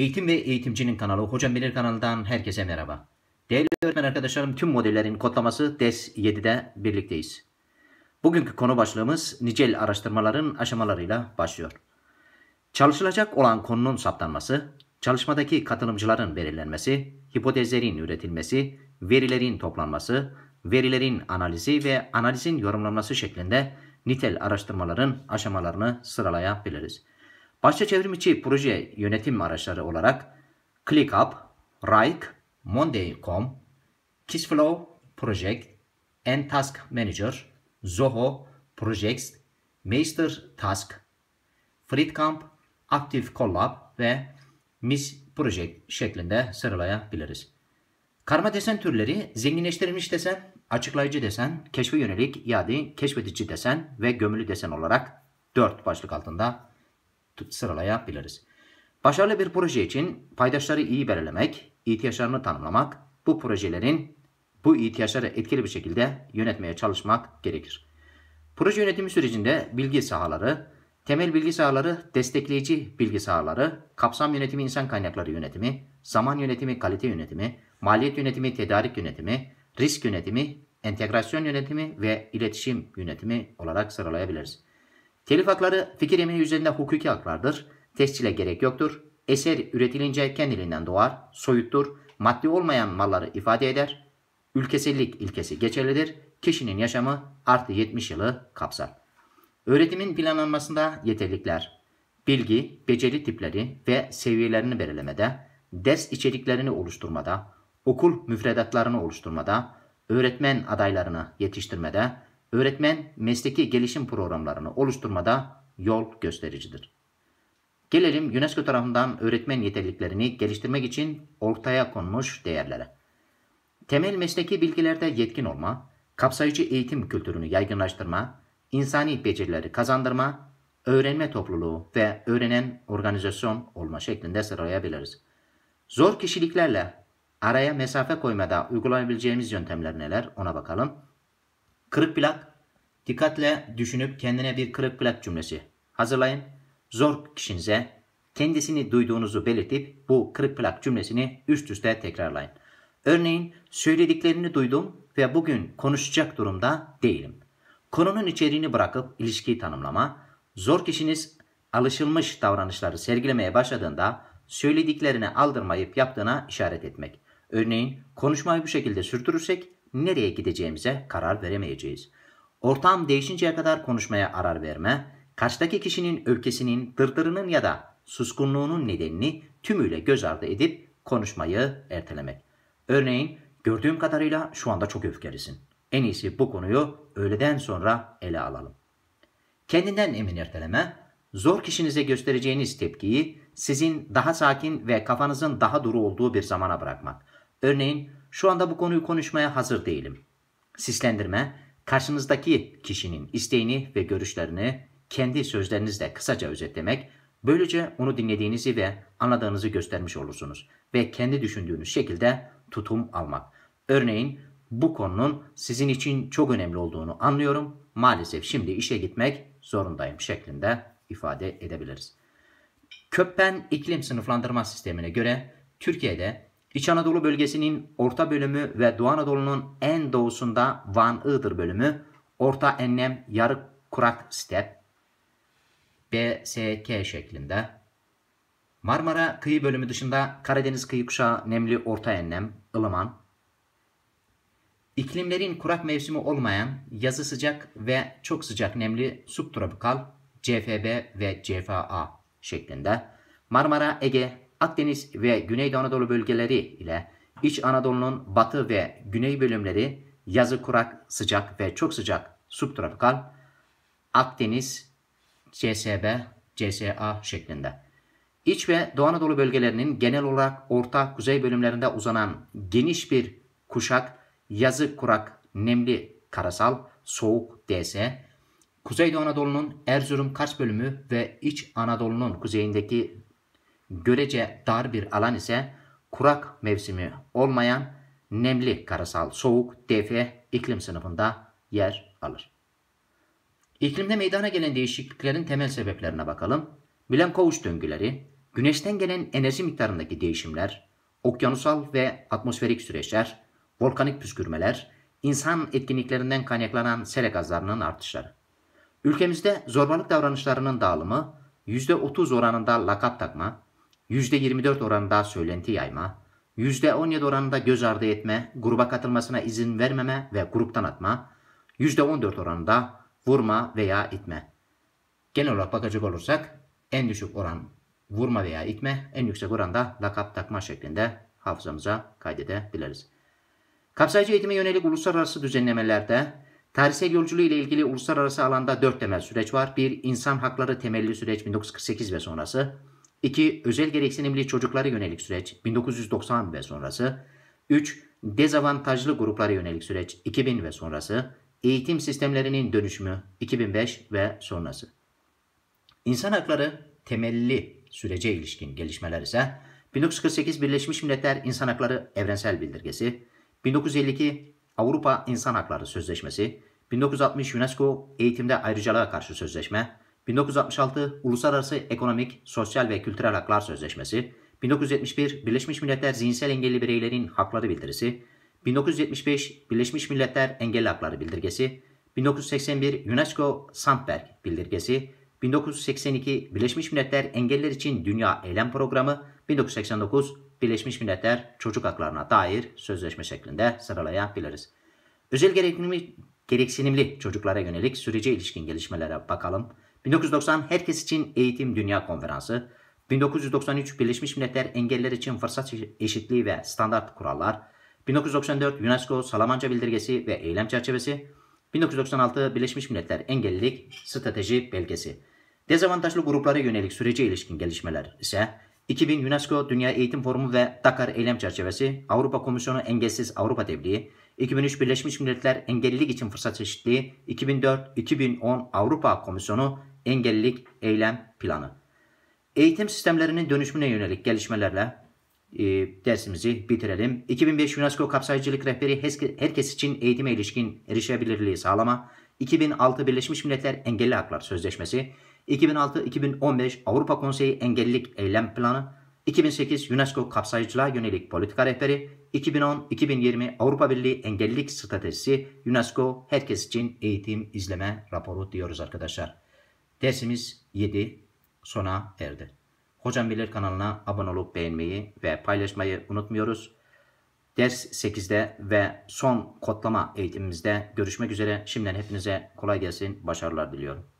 Eğitim ve Eğitimcinin kanalı Hocam Bilir kanalından herkese merhaba. Değerli öğretmen arkadaşlarım tüm modellerin kodlaması DES 7'de birlikteyiz. Bugünkü konu başlığımız nicel araştırmaların aşamalarıyla başlıyor. Çalışılacak olan konunun saptanması, çalışmadaki katılımcıların belirlenmesi, hipotezlerin üretilmesi, verilerin toplanması, verilerin analizi ve analizin yorumlanması şeklinde nitel araştırmaların aşamalarını sıralayabiliriz. Başta çevrimiçi proje yönetim araçları olarak ClickUp, Rike, Monday.com, Kissflow, Project, Task Manager, Zoho, Projects, Master Task, Fritkamp, Active Collab ve Miss Project şeklinde sıralayabiliriz. Karma desen türleri zenginleştirilmiş desen, açıklayıcı desen, keşfe yönelik yani keşfedici desen ve gömülü desen olarak 4 başlık altında sıralayabiliriz. Başarılı bir proje için paydaşları iyi belirlemek, ihtiyaçlarını tanımlamak, bu projelerin bu ihtiyaçları etkili bir şekilde yönetmeye çalışmak gerekir. Proje yönetimi sürecinde bilgi sahaları, temel bilgi sahaları, destekleyici bilgi sahaları, kapsam yönetimi, insan kaynakları yönetimi, zaman yönetimi, kalite yönetimi, maliyet yönetimi, tedarik yönetimi, risk yönetimi, entegrasyon yönetimi ve iletişim yönetimi olarak sıralayabiliriz. Telif hakları fikir emini üzerinde hukuki haklardır. Tescile gerek yoktur. Eser üretilince kendiliğinden doğar, soyuttur, maddi olmayan malları ifade eder. Ülkesellik ilkesi geçerlidir. Kişinin yaşamı artı 70 yılı kapsar. Öğretimin planlanmasında yeterlikler, bilgi, beceri tipleri ve seviyelerini belirlemede, ders içeriklerini oluşturmada, okul müfredatlarını oluşturmada, öğretmen adaylarını yetiştirmede, öğretmen mesleki gelişim programlarını oluşturmada yol göstericidir. Gelelim UNESCO tarafından öğretmen yeterliklerini geliştirmek için ortaya konmuş değerlere. Temel mesleki bilgilerde yetkin olma, kapsayıcı eğitim kültürünü yaygınlaştırma, insani becerileri kazandırma, öğrenme topluluğu ve öğrenen organizasyon olma şeklinde sıralayabiliriz. Zor kişiliklerle araya mesafe koymada uygulayabileceğimiz yöntemler neler ona bakalım. Kırık plak. Dikkatle düşünüp kendine bir kırık plak cümlesi hazırlayın. Zor kişinize kendisini duyduğunuzu belirtip bu kırık plak cümlesini üst üste tekrarlayın. Örneğin söylediklerini duydum ve bugün konuşacak durumda değilim. Konunun içeriğini bırakıp ilişkiyi tanımlama, zor kişiniz alışılmış davranışları sergilemeye başladığında söylediklerine aldırmayıp yaptığına işaret etmek. Örneğin konuşmayı bu şekilde sürdürürsek nereye gideceğimize karar veremeyeceğiz. Ortam değişinceye kadar konuşmaya arar verme, karşıdaki kişinin öfkesinin, dırdırının ya da suskunluğunun nedenini tümüyle göz ardı edip konuşmayı ertelemek. Örneğin gördüğüm kadarıyla şu anda çok öfkelisin. En iyisi bu konuyu öğleden sonra ele alalım. Kendinden emin erteleme, zor kişinize göstereceğiniz tepkiyi sizin daha sakin ve kafanızın daha duru olduğu bir zamana bırakmak. Örneğin şu anda bu konuyu konuşmaya hazır değilim. Sislendirme, karşınızdaki kişinin isteğini ve görüşlerini kendi sözlerinizle kısaca özetlemek, böylece onu dinlediğinizi ve anladığınızı göstermiş olursunuz ve kendi düşündüğünüz şekilde tutum almak. Örneğin bu konunun sizin için çok önemli olduğunu anlıyorum. Maalesef şimdi işe gitmek zorundayım şeklinde ifade edebiliriz. Köppen iklim sınıflandırma sistemine göre Türkiye'de İç Anadolu bölgesinin orta bölümü ve Doğu Anadolu'nun en doğusunda Van Iğdır bölümü, Orta Enlem yarı kurak step, BSK şeklinde. Marmara kıyı bölümü dışında Karadeniz kıyı kuşağı nemli orta enlem, ılıman. İklimlerin kurak mevsimi olmayan yazı sıcak ve çok sıcak nemli subtropikal CFB ve CFA şeklinde. Marmara, Ege, Akdeniz ve Güneydoğu Anadolu bölgeleri ile İç Anadolu'nun batı ve güney bölümleri yazı kurak, sıcak ve çok sıcak subtropikal Akdeniz CSB, CSA şeklinde. İç ve Doğu Anadolu bölgelerinin genel olarak orta kuzey bölümlerinde uzanan geniş bir kuşak yazı kurak, nemli, karasal, soğuk DS, Kuzey Doğu Anadolu'nun Erzurum Kars bölümü ve İç Anadolu'nun kuzeyindeki görece dar bir alan ise kurak mevsimi olmayan nemli karasal soğuk DF iklim sınıfında yer alır. İklimde meydana gelen değişikliklerin temel sebeplerine bakalım. Milankovic döngüleri, güneşten gelen enerji miktarındaki değişimler, okyanusal ve atmosferik süreçler, volkanik püskürmeler, insan etkinliklerinden kaynaklanan sere gazlarının artışları. Ülkemizde zorbalık davranışlarının dağılımı %30 oranında lakap takma, %24 oranında söylenti yayma, %17 oranında göz ardı etme, gruba katılmasına izin vermeme ve gruptan atma, %14 oranında vurma veya itme. Genel olarak bakacak olursak en düşük oran vurma veya itme, en yüksek oranda lakap takma şeklinde hafızamıza kaydedebiliriz. Kapsayıcı eğitime yönelik uluslararası düzenlemelerde tarihsel yolculuğu ile ilgili uluslararası alanda dört temel süreç var. Bir, insan hakları temelli süreç 1948 ve sonrası. 2. Özel gereksinimli çocuklara yönelik süreç 1990 ve sonrası. 3. Dezavantajlı gruplara yönelik süreç 2000 ve sonrası. Eğitim sistemlerinin dönüşümü 2005 ve sonrası. İnsan hakları temelli sürece ilişkin gelişmeler ise 1948 Birleşmiş Milletler İnsan Hakları Evrensel Bildirgesi, 1952 Avrupa İnsan Hakları Sözleşmesi, 1960 UNESCO Eğitimde Ayrıcalığa Karşı Sözleşme, 1966 Uluslararası Ekonomik, Sosyal ve Kültürel Haklar Sözleşmesi, 1971 Birleşmiş Milletler Zihinsel Engelli Bireylerin Hakları Bildirisi, 1975 Birleşmiş Milletler Engelli Hakları Bildirgesi, 1981 UNESCO Sandberg Bildirgesi, 1982 Birleşmiş Milletler Engeller İçin Dünya Eylem Programı, 1989 Birleşmiş Milletler Çocuk Haklarına dair sözleşme şeklinde sıralayabiliriz. Özel gereksinimli, gereksinimli çocuklara yönelik sürece ilişkin gelişmelere bakalım. 1990 Herkes İçin Eğitim Dünya Konferansı, 1993 Birleşmiş Milletler Engeller İçin Fırsat Eşitliği ve Standart Kurallar, 1994 UNESCO Salamanca Bildirgesi ve Eylem Çerçevesi, 1996 Birleşmiş Milletler Engellilik Strateji Belgesi. Dezavantajlı gruplara yönelik sürece ilişkin gelişmeler ise 2000 UNESCO Dünya Eğitim Forumu ve Dakar Eylem Çerçevesi, Avrupa Komisyonu Engelsiz Avrupa Devliği, 2003 Birleşmiş Milletler Engellilik İçin Fırsat Eşitliği, 2004-2010 Avrupa Komisyonu engellilik eylem planı. Eğitim sistemlerinin dönüşümüne yönelik gelişmelerle e, dersimizi bitirelim. 2005 UNESCO Kapsayıcılık Rehberi herkes için eğitime ilişkin erişebilirliği sağlama. 2006 Birleşmiş Milletler Engelli Haklar Sözleşmesi. 2006-2015 Avrupa Konseyi Engellilik Eylem Planı. 2008 UNESCO Kapsayıcılığa Yönelik Politika Rehberi. 2010-2020 Avrupa Birliği Engellilik Stratejisi UNESCO Herkes için Eğitim izleme Raporu diyoruz arkadaşlar. Dersimiz 7 sona erdi. Hocam Bilir kanalına abone olup beğenmeyi ve paylaşmayı unutmuyoruz. Ders 8'de ve son kodlama eğitimimizde görüşmek üzere. Şimdiden hepinize kolay gelsin, başarılar diliyorum.